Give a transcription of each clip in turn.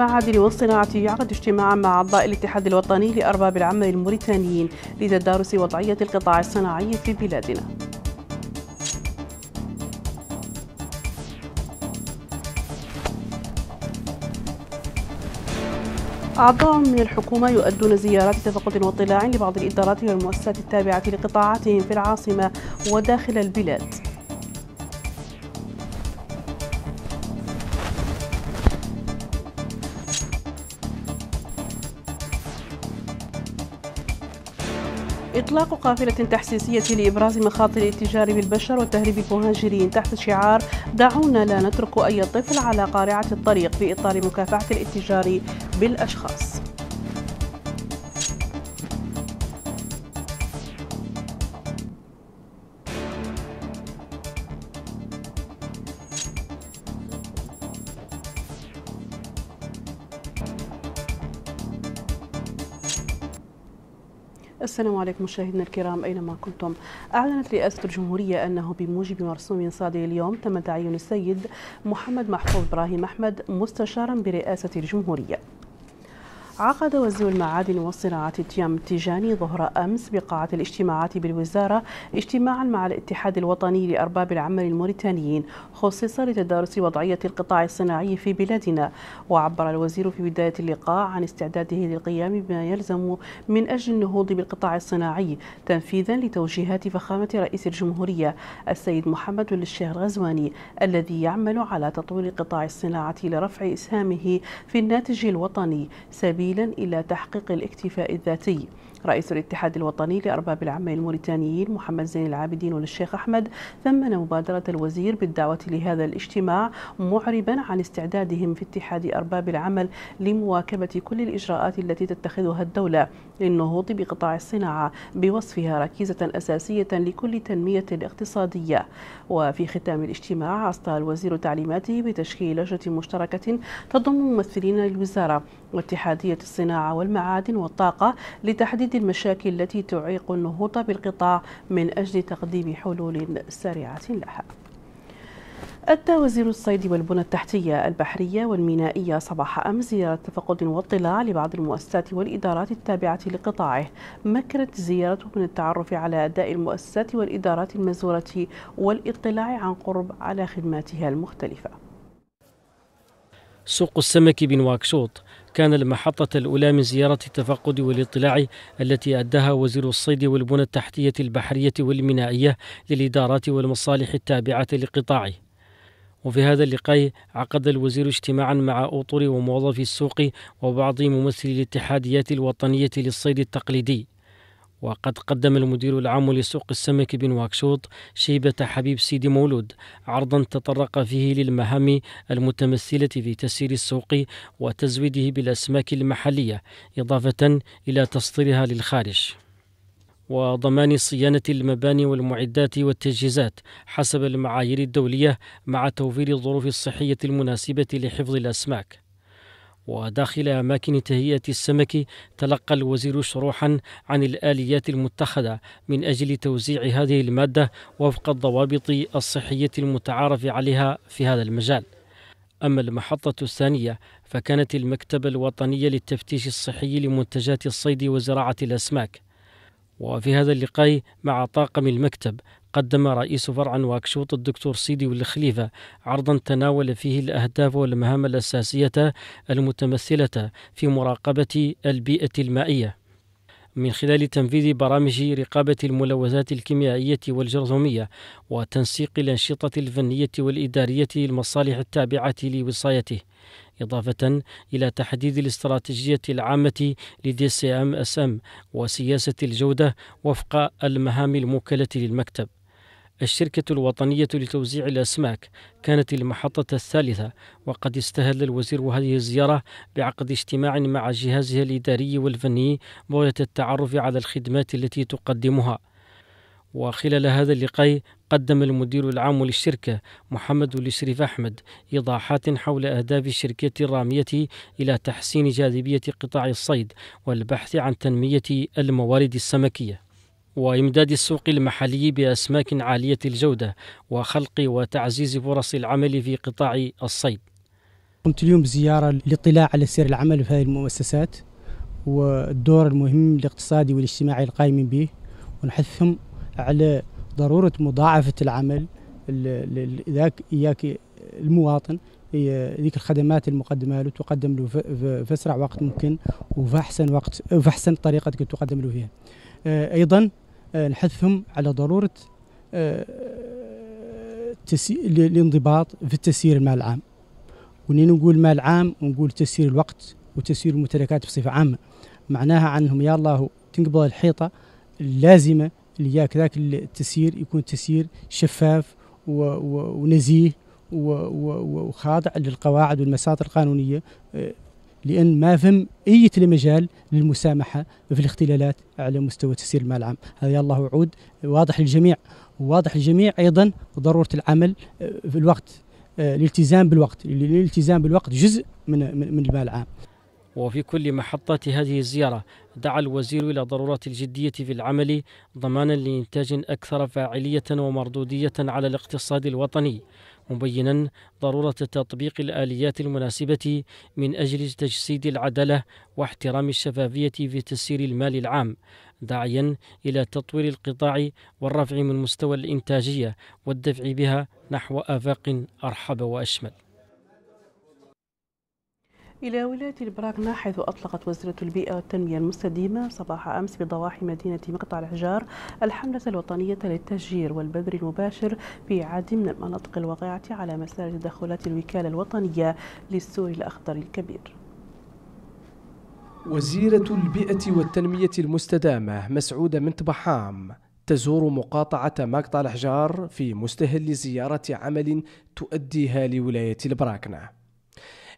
المعادن والصناعة يعقد اجتماعا مع أعضاء الاتحاد الوطني لأرباب العمل الموريتانيين لتدارس وضعية القطاع الصناعي في بلادنا أعضاء من الحكومة يؤدون زيارات تفقد واطلاع لبعض الإدارات والمؤسسات التابعة لقطاعاتهم في العاصمة وداخل البلاد إطلاق قافلة تحسيسية لإبراز مخاطر التجار بالبشر وتهريب المهاجرين تحت شعار دعونا لا نترك أي طفل على قارعة الطريق في إطار مكافحة الاتجار بالأشخاص السلام عليكم مشاهدينا الكرام أينما كنتم أعلنت رئاسة الجمهورية أنه بموجب مرسوم صادر اليوم تم تعيين السيد محمد محفوظ إبراهيم أحمد مستشارا برئاسة الجمهورية عقد وزير المعادن والصناعة تيام تيجاني ظهر أمس بقاعة الاجتماعات بالوزارة اجتماعا مع الاتحاد الوطني لأرباب العمل الموريتانيين خصص لتدارس وضعية القطاع الصناعي في بلادنا وعبر الوزير في بداية اللقاء عن استعداده للقيام بما يلزم من أجل النهوض بالقطاع الصناعي تنفيذا لتوجيهات فخامة رئيس الجمهورية السيد محمد بن الشهر غزواني الذي يعمل على تطوير قطاع الصناعة لرفع إسهامه في الناتج الوطني سبيل سبيلا إلى تحقيق الاكتفاء الذاتي رئيس الاتحاد الوطني لأرباب العمل الموريتانيين محمد زين العابدين وللشيخ أحمد ثمن مبادرة الوزير بالدعوة لهذا الاجتماع معربا عن استعدادهم في اتحاد أرباب العمل لمواكبة كل الإجراءات التي تتخذها الدولة للنهوض بقطاع الصناعة بوصفها ركيزة أساسية لكل تنمية اقتصادية وفي ختام الاجتماع أصدر الوزير تعليماته بتشكيل لجنة مشتركة تضم ممثلين للوزارة واتحادية تغذية الصناعة والمعادن والطاقة لتحديد المشاكل التي تعيق النهوض بالقطاع من أجل تقديم حلول سريعة لها أدى وزير الصيد والبنى التحتية البحرية والمينائية صباح أمس زيارة تفقد واطلاع لبعض المؤسسات والإدارات التابعة لقطاعه مكرت زيارته من التعرف على أداء المؤسسات والإدارات المزورة والاطلاع عن قرب على خدماتها المختلفة سوق السمك بنواكشوط كان المحطة الأولى من زيارة التفقد والاطلاع التي أداها وزير الصيد والبنى التحتية البحرية والمينائية للإدارات والمصالح التابعة لقطاعه وفي هذا اللقاء عقد الوزير اجتماعا مع أطر وموظفي السوق وبعض ممثلي الاتحاديات الوطنية للصيد التقليدي وقد قدم المدير العام لسوق السمك بن واكشوط شيبة حبيب سيدي مولود عرضا تطرق فيه للمهام المتمثلة في تسيير السوق وتزويده بالأسماك المحلية إضافة إلى تصديرها للخارج وضمان صيانة المباني والمعدات والتجهيزات حسب المعايير الدولية مع توفير الظروف الصحية المناسبة لحفظ الأسماك وداخل أماكن تهيئة السمك تلقى الوزير شروحا عن الآليات المتخذة من أجل توزيع هذه المادة وفق الضوابط الصحية المتعارف عليها في هذا المجال أما المحطة الثانية فكانت المكتبة الوطنية للتفتيش الصحي لمنتجات الصيد وزراعة الأسماك وفي هذا اللقاء مع طاقم المكتب قدم رئيس فرع نواكشوط الدكتور سيدي والخليفة عرضا تناول فيه الأهداف والمهام الأساسية المتمثلة في مراقبة البيئة المائية من خلال تنفيذ برامج رقابة الملوثات الكيميائية والجرثومية وتنسيق الأنشطة الفنية والإدارية للمصالح التابعة لوصايته إضافة إلى تحديد الاستراتيجية العامة لدي سي أم أس أم وسياسة الجودة وفق المهام الموكلة للمكتب الشركة الوطنية لتوزيع الأسماك كانت المحطة الثالثة وقد استهل الوزير هذه الزيارة بعقد اجتماع مع جهازها الإداري والفني بغية التعرف على الخدمات التي تقدمها وخلال هذا اللقاء قدم المدير العام للشركة محمد الشريف أحمد إيضاحات حول أهداف الشركة الرامية إلى تحسين جاذبية قطاع الصيد والبحث عن تنمية الموارد السمكية وإمداد السوق المحلي بأسماك عالية الجودة وخلق وتعزيز فرص العمل في قطاع الصيد قمت اليوم بزيارة للاطلاع على سير العمل في هذه المؤسسات والدور المهم الاقتصادي والاجتماعي القائمين به ونحثهم على ضرورة مضاعفة العمل ذاك إياك المواطن ذيك الخدمات المقدمة له تقدم له في أسرع وقت ممكن وفي أحسن وقت وفي أحسن طريقة تقدم له فيها آه، أيضا آه، نحثهم على ضرورة الانضباط آه، في التسيير المال العام وني نقول مال عام ونقول تسيير الوقت وتسيير الممتلكات بصفة عامة معناها عنهم يا الله تنقبض الحيطة اللازمة اللي هي كذاك التسيير يكون تسيير شفاف ونزيه وخاضع للقواعد والمساطر القانونية لان ما فهم اي مجال للمسامحه في الاختلالات على مستوى تسيير المال العام هذا الله وعود واضح للجميع واضح للجميع ايضا ضروره العمل آه، في الوقت آه، الالتزام بالوقت الالتزام بالوقت جزء من من المال العام وفي كل محطة هذه الزيارة دعا الوزير إلى ضرورة الجدية في العمل ضمانا لإنتاج أكثر فاعلية ومردودية على الاقتصاد الوطني مبينا ضروره تطبيق الاليات المناسبه من اجل تجسيد العداله واحترام الشفافيه في تسيير المال العام داعيا الى تطوير القطاع والرفع من مستوى الانتاجيه والدفع بها نحو افاق ارحب واشمل إلى ولاية البراكنا حيث أطلقت وزارة البيئة والتنمية المستديمة صباح أمس بضواحي مدينة مقطع الحجار الحملة الوطنية للتشجير والبذر المباشر في عدد من المناطق الواقعة على مسار تدخلات الوكالة الوطنية للسور الأخضر الكبير وزيرة البيئة والتنمية المستدامة مسعودة من طبحام تزور مقاطعة مقطع الحجار في مستهل زيارة عمل تؤديها لولاية البراكنة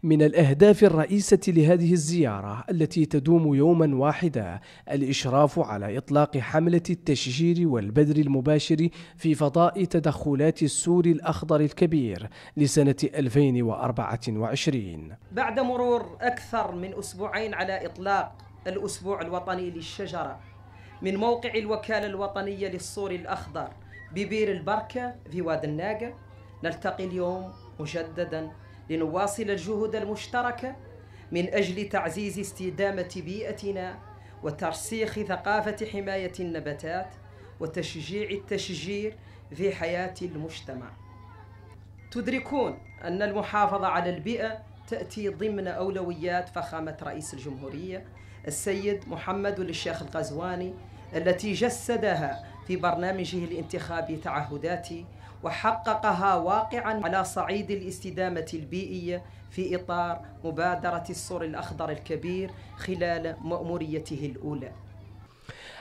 من الأهداف الرئيسة لهذه الزيارة التي تدوم يوما واحدا الإشراف على إطلاق حملة التشجير والبذر المباشر في فضاء تدخلات السور الأخضر الكبير لسنة 2024 بعد مرور أكثر من أسبوعين على إطلاق الأسبوع الوطني للشجرة من موقع الوكالة الوطنية للسور الأخضر ببير البركة في واد الناقة نلتقي اليوم مجددا لنواصل الجهود المشتركة من أجل تعزيز استدامة بيئتنا وترسيخ ثقافة حماية النباتات وتشجيع التشجير في حياة المجتمع. تدركون أن المحافظة على البيئة تأتي ضمن أولويات فخامة رئيس الجمهورية السيد محمد الشيخ الغزواني التي جسدها في برنامجه الانتخابي تعهداتي وحققها واقعا على صعيد الاستدامة البيئية في إطار مبادرة السور الأخضر الكبير خلال مأموريته الأولى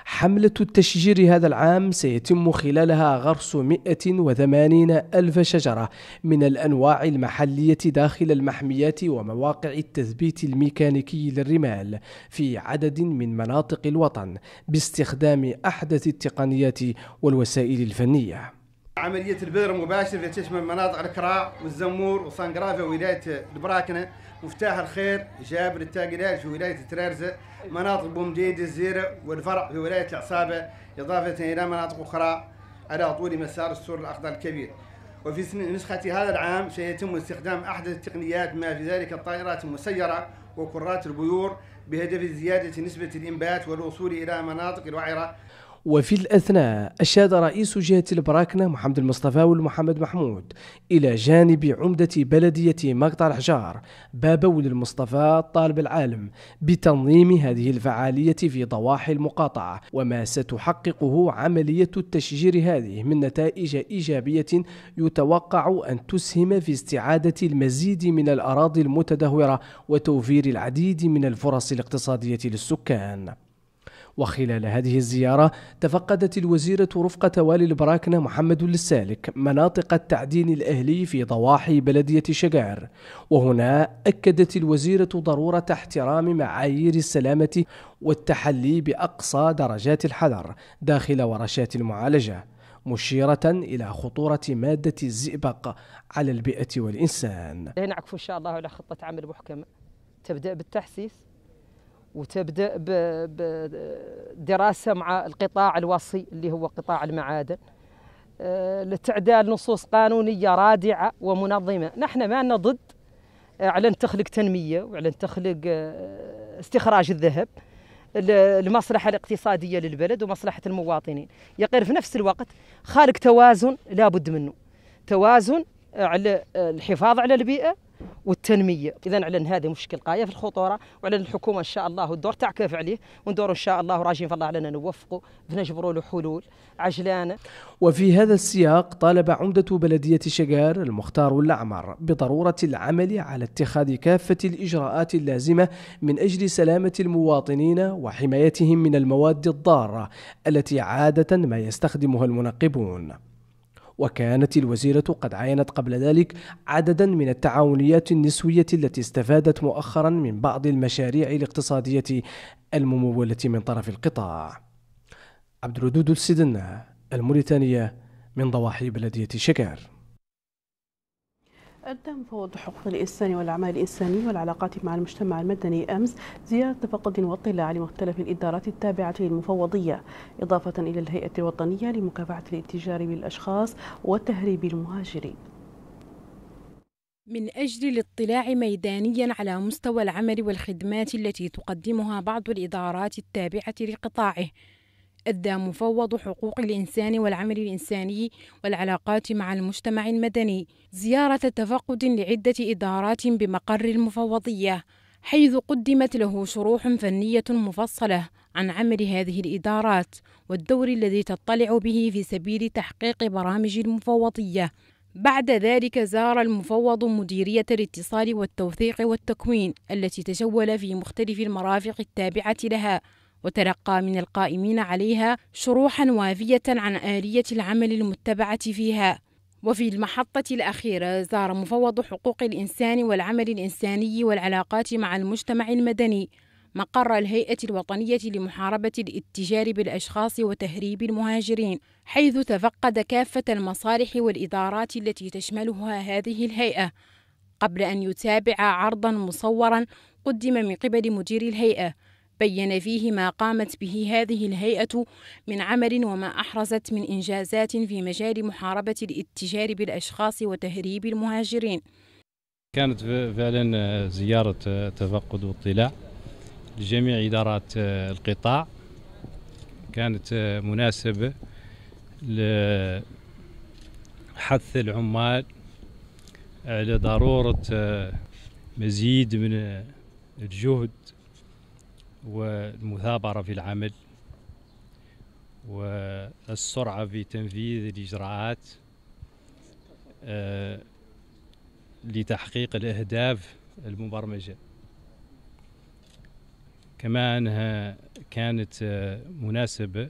حملة التشجير هذا العام سيتم خلالها غرس 180 ألف شجرة من الأنواع المحلية داخل المحميات ومواقع التثبيت الميكانيكي للرمال في عدد من مناطق الوطن باستخدام أحدث التقنيات والوسائل الفنية عملية البذر المباشر التي تشمل مناطق الكراع والزمور وصنقرافة ولاية البراكنة مفتاح الخير جابر التاقلال في ولاية ترارزة مناطق بومديد الزيرة والفرع في ولاية العصابة إضافة إلى مناطق أخرى على طول مسار السور الأخضر الكبير وفي نسخة هذا العام سيتم استخدام أحدث التقنيات ما في ذلك الطائرات المسيرة وكرات البيور بهدف زيادة نسبة الإنبات والوصول إلى مناطق الوعرة وفي الأثناء أشاد رئيس جهة البراكنة محمد المصطفى والمحمد محمود إلى جانب عمدة بلدية مقطع الحجار بابول المصطفى طالب العالم بتنظيم هذه الفعالية في ضواحي المقاطعة وما ستحققه عملية التشجير هذه من نتائج إيجابية يتوقع أن تسهم في استعادة المزيد من الأراضي المتدهورة وتوفير العديد من الفرص الاقتصادية للسكان وخلال هذه الزيارة تفقدت الوزيرة رفقة والي البراكنة محمد للسالك مناطق التعدين الأهلي في ضواحي بلدية شجاعر وهنا أكدت الوزيرة ضرورة احترام معايير السلامة والتحلي بأقصى درجات الحذر داخل ورشات المعالجة مشيرة إلى خطورة مادة الزئبق على البيئة والإنسان نعكف إن شاء الله على خطة عمل محكمة تبدأ بالتحسيس وتبدا بدراسه مع القطاع الوصي اللي هو قطاع المعادن آه، لتعدال نصوص قانونيه رادعه ومنظمه، نحن ما لنا ضد آه، على تخلق تنميه وعلى تخلق آه، استخراج الذهب المصلحه الاقتصاديه للبلد ومصلحه المواطنين، يقير في نفس الوقت خالق توازن لابد منه. توازن على الحفاظ على البيئه والتنميه، اذا على هذه مشكل غايه في الخطوره وعلى الحكومه ان شاء الله الدور تاع كيف عليه وندور ان شاء الله راجعين في الله علينا نوفقوا بنجبروا له حلول عجلانه. وفي هذا السياق طالب عمده بلديه شجار المختار الاعمر بضروره العمل على اتخاذ كافه الاجراءات اللازمه من اجل سلامه المواطنين وحمايتهم من المواد الضاره التي عاده ما يستخدمها المنقبون. وكانت الوزيرة قد عينت قبل ذلك عددا من التعاونيات النسوية التي استفادت مؤخرا من بعض المشاريع الاقتصادية الممولة من طرف القطاع عبد الودود الموريتانية من ضواحي بلدية شكار فوض حقوق الإنسان والأعمال الإنسانية والعلاقات مع المجتمع المدني أمس زيارة تفقد واطلاع لمختلف الإدارات التابعة للمفوضية إضافة إلى الهيئة الوطنية لمكافحة الاتجار بالأشخاص وتهريب المهاجرين من أجل الاطلاع ميدانيا على مستوى العمل والخدمات التي تقدمها بعض الإدارات التابعة لقطاعه أدى مفوض حقوق الإنسان والعمل الإنساني والعلاقات مع المجتمع المدني زيارة تفقد لعدة إدارات بمقر المفوضية حيث قدمت له شروح فنية مفصلة عن عمل هذه الإدارات والدور الذي تطلع به في سبيل تحقيق برامج المفوضية بعد ذلك زار المفوض مديرية الاتصال والتوثيق والتكوين التي تجول في مختلف المرافق التابعة لها وتلقى من القائمين عليها شروحا وافية عن آلية العمل المتبعة فيها وفي المحطة الأخيرة زار مفوض حقوق الإنسان والعمل الإنساني والعلاقات مع المجتمع المدني مقر الهيئة الوطنية لمحاربة الاتجار بالأشخاص وتهريب المهاجرين، حيث تفقد كافة المصالح والإدارات التي تشملها هذه الهيئة، قبل أن يتابع عرضًا مصورًا قدم من قبل مدير الهيئة بين فيه ما قامت به هذه الهيئة من عمل وما أحرزت من إنجازات في مجال محاربة الاتجار بالأشخاص وتهريب المهاجرين كانت فعلا آه، زيارة آه، تفقد واطلاع لجميع إدارات آه، القطاع كانت مناسبة لحث العمال على ضرورة مزيد من الجهد والمثابرة في العمل والسرعة في تنفيذ الإجراءات آه، لتحقيق الأهداف المبرمجة كما أنها كانت آه، مناسبة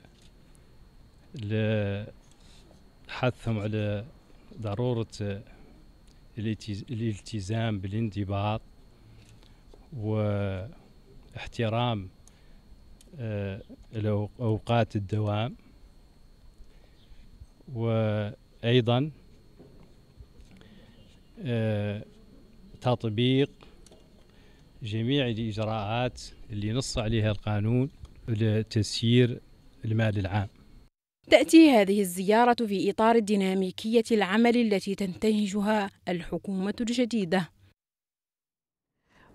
لحثهم على ضرورة آه، الالتزام بالانضباط و احترام آه، أوقات الدوام وأيضا آه، تطبيق جميع الإجراءات اللي نص عليها القانون لتسيير المال العام تأتي هذه الزيارة في إطار الديناميكية العمل التي تنتهجها الحكومة الجديدة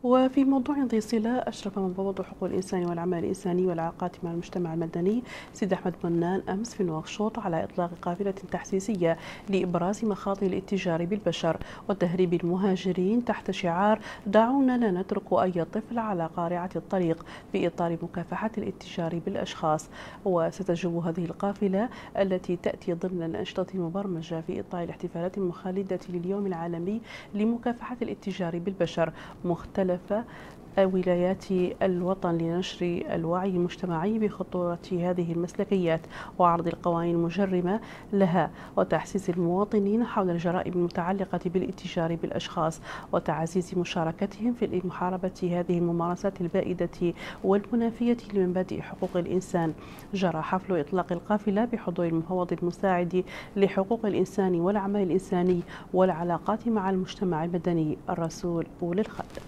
وفي موضوع ذي صلة أشرف مفوض حقوق الإنسان والعمل الإنساني والعلاقات مع المجتمع المدني سيد أحمد بنان أمس في نواكشوط على إطلاق قافلة تحسيسية لإبراز مخاطر الاتجار بالبشر وتهريب المهاجرين تحت شعار دعونا لا نترك أي طفل على قارعة الطريق في إطار مكافحة الاتجار بالأشخاص وستجوب هذه القافلة التي تأتي ضمن الأنشطة المبرمجة في إطار الاحتفالات المخالدة لليوم العالمي لمكافحة الاتجار بالبشر مختلف مختلف ولايات الوطن لنشر الوعي المجتمعي بخطورة هذه المسلكيات وعرض القوانين المجرمة لها وتحسيس المواطنين حول الجرائم المتعلقة بالاتجار بالأشخاص وتعزيز مشاركتهم في محاربة هذه الممارسات البائدة والمنافية لمبادئ حقوق الإنسان جرى حفل إطلاق القافلة بحضور المفوض المساعد لحقوق الإنسان والعمل الإنساني والعلاقات مع المجتمع المدني الرسول بول الخدم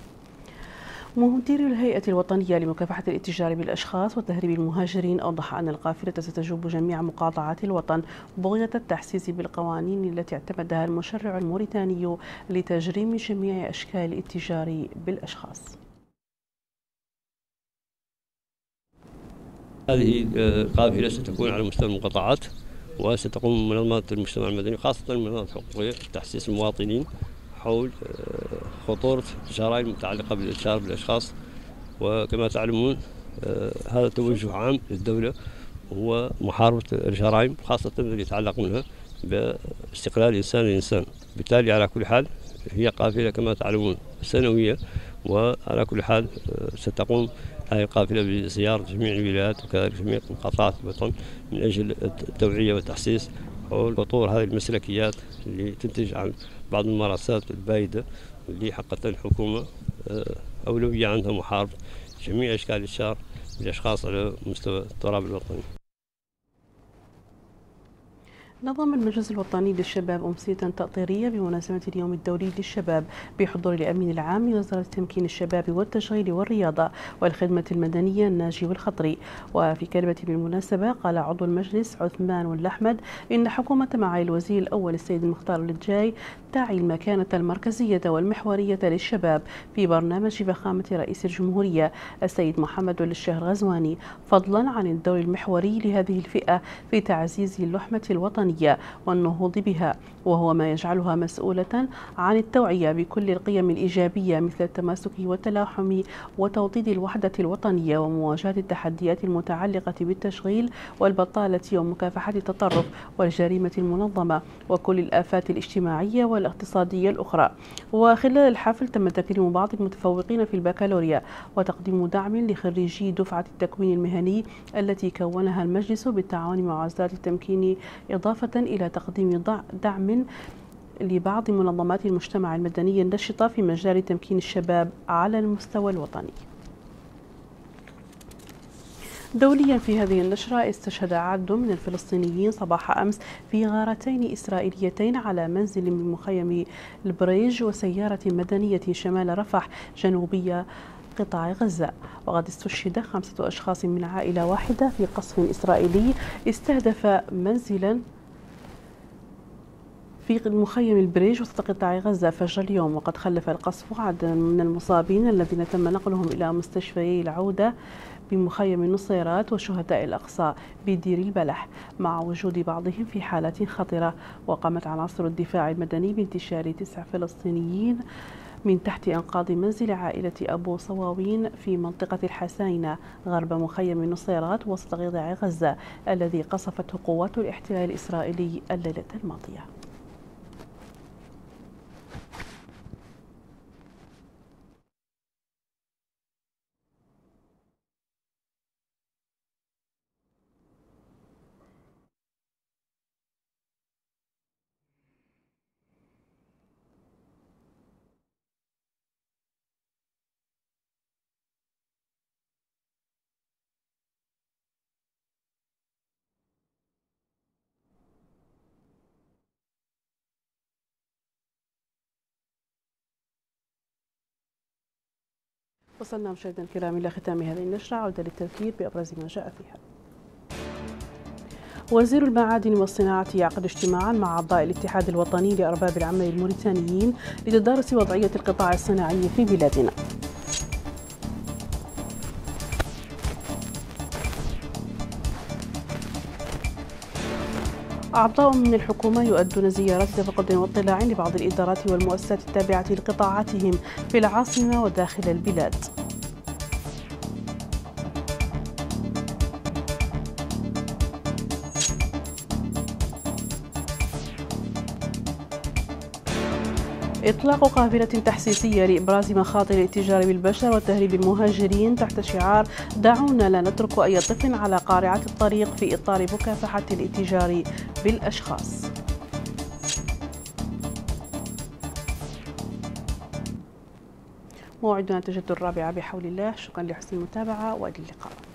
مدير الهيئة الوطنية لمكافحة الاتجار بالأشخاص وتهريب المهاجرين أوضح أن القافلة ستجوب جميع مقاطعات الوطن بغية التحسيس بالقوانين التي اعتمدها المشرع الموريتاني لتجريم جميع أشكال الاتجار بالأشخاص هذه القافلة آه، ستكون على مستوى المقاطعات وستقوم منظمات المجتمع المدني خاصة منظمات حقوقية تحسيس المواطنين حول آه، خطورة جرائم متعلقة بالإشهار بالأشخاص وكما تعلمون آه، هذا توجه عام للدولة هو محاربة الجرائم خاصة اللي يتعلق منها باستقلال الإنسان للإنسان بالتالي على كل حال هي قافلة كما تعلمون سنوية وعلى كل حال آه، ستقوم هذه القافلة بزيارة جميع الولايات وكذلك جميع مقاطعات الوطن من أجل التوعية والتحسيس حول خطور هذه المسلكيات اللي تنتج عن بعض الممارسات البايدة اللي حقا الحكومة آه، أولوية عندها محاربة جميع أشكال الشر للأشخاص على مستوى التراب الوطني نظم المجلس الوطني للشباب أمسية تأطيرية بمناسبة اليوم الدولي للشباب بحضور الأمين العام لوزارة تمكين الشباب والتشغيل والرياضة والخدمة المدنية الناجي والخطري وفي كلمة بالمناسبة قال عضو المجلس عثمان الأحمد إن حكومة معالي الوزير الأول السيد المختار للجاي تعي المكانة المركزية والمحورية للشباب في برنامج فخامة رئيس الجمهورية السيد محمد الشهر غزواني فضلا عن الدور المحوري لهذه الفئة في تعزيز اللحمة الوطنية الوطنية والنهوض بها وهو ما يجعلها مسؤولة عن التوعية بكل القيم الإيجابية مثل التماسك والتلاحم وتوطيد الوحدة الوطنية ومواجهة التحديات المتعلقة بالتشغيل والبطالة ومكافحة التطرف والجريمة المنظمة وكل الآفات الاجتماعية والاقتصادية الأخرى وخلال الحفل تم تكريم بعض المتفوقين في البكالوريا وتقديم دعم لخريجي دفعة التكوين المهني التي كونها المجلس بالتعاون مع وزارة التمكين إضافة إضافة إلى تقديم دعم لبعض منظمات المجتمع المدني النشطة في مجال تمكين الشباب على المستوى الوطني دوليا في هذه النشرة استشهد عدد من الفلسطينيين صباح أمس في غارتين إسرائيليتين على منزل من مخيم البريج وسيارة مدنية شمال رفح جنوبية قطاع غزة وقد استشهد خمسة أشخاص من عائلة واحدة في قصف إسرائيلي استهدف منزلا في مخيم البريج وسط قطاع غزة فجر اليوم وقد خلف القصف عددا من المصابين الذين تم نقلهم إلى مستشفي العودة بمخيم النصيرات وشهداء الأقصى بدير البلح مع وجود بعضهم في حالات خطرة وقامت عناصر الدفاع المدني بانتشار تسع فلسطينيين من تحت أنقاض منزل عائلة أبو صواوين في منطقة الحساينة غرب مخيم النصيرات وسط قطاع غزة الذي قصفته قوات الاحتلال الإسرائيلي الليلة الماضية وصلنا مشاهدينا الكرام إلى ختام هذه النشرة عودة للتذكير بأبرز ما جاء فيها وزير المعادن والصناعة يعقد اجتماعا مع أعضاء الاتحاد الوطني لأرباب العمل الموريتانيين لتدارس وضعية القطاع الصناعي في بلادنا أعضاء من الحكومة يؤدون زيارات تفقد واطلاع لبعض الإدارات والمؤسسات التابعة لقطاعاتهم في العاصمة وداخل البلاد إطلاق قافلة تحسيسية لإبراز مخاطر الاتجار بالبشر وتهريب المهاجرين تحت شعار دعونا لا نترك أي طفل على قارعة الطريق في إطار مكافحة الاتجار بالأشخاص موعدنا تجد الرابعة بحول الله شكرا لحسن المتابعة وإلى اللقاء